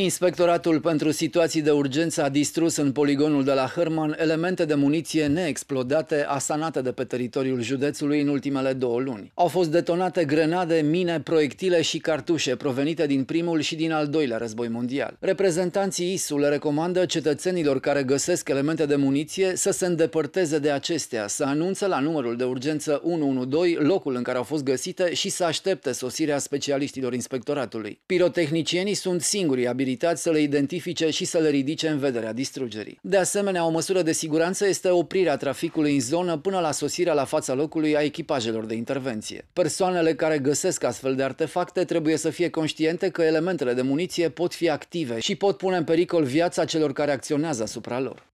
Inspectoratul pentru situații de urgență a distrus în poligonul de la Hărman elemente de muniție neexplodate asanate de pe teritoriul județului în ultimele două luni. Au fost detonate grenade, mine, proiectile și cartușe provenite din primul și din al doilea război mondial. Reprezentanții ISU le recomandă cetățenilor care găsesc elemente de muniție să se îndepărteze de acestea, să anunțe la numărul de urgență 112 locul în care au fost găsite și să aștepte sosirea specialiștilor inspectoratului. Pirotehnicienii sunt singurii abilitați posibilități să le identifice și să le ridice în vederea distrugerii. De asemenea, o măsură de siguranță este oprirea traficului în zonă până la sosirea la fața locului a echipajelor de intervenție. Persoanele care găsesc astfel de artefacte trebuie să fie conștiente că elementele de muniție pot fi active și pot pune în pericol viața celor care acționează asupra lor.